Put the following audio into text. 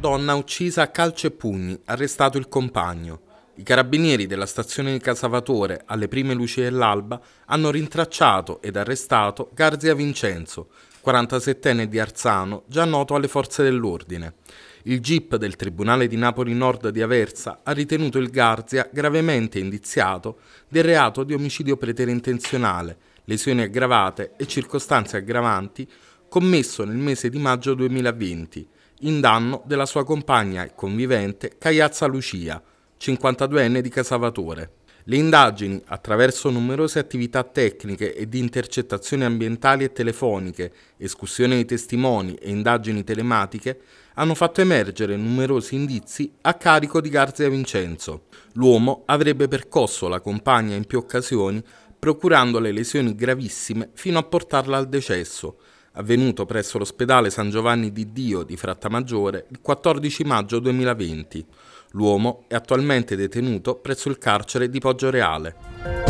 Donna uccisa a calci e pugni, arrestato il compagno. I carabinieri della stazione di Casavatore, alle prime luci dell'alba, hanno rintracciato ed arrestato Garzia Vincenzo, 47enne di Arzano, già noto alle forze dell'ordine. Il GIP del Tribunale di Napoli Nord di Aversa ha ritenuto il Garzia gravemente indiziato del reato di omicidio preterintenzionale, lesioni aggravate e circostanze aggravanti commesso nel mese di maggio 2020 in danno della sua compagna e convivente Cagliazza Lucia, 52enne di Casavatore. Le indagini, attraverso numerose attività tecniche e di intercettazioni ambientali e telefoniche, escussione di testimoni e indagini telematiche, hanno fatto emergere numerosi indizi a carico di Garzia Vincenzo. L'uomo avrebbe percosso la compagna in più occasioni, procurandole lesioni gravissime fino a portarla al decesso, avvenuto presso l'ospedale San Giovanni di Dio di Frattamaggiore il 14 maggio 2020. L'uomo è attualmente detenuto presso il carcere di Poggio Poggioreale.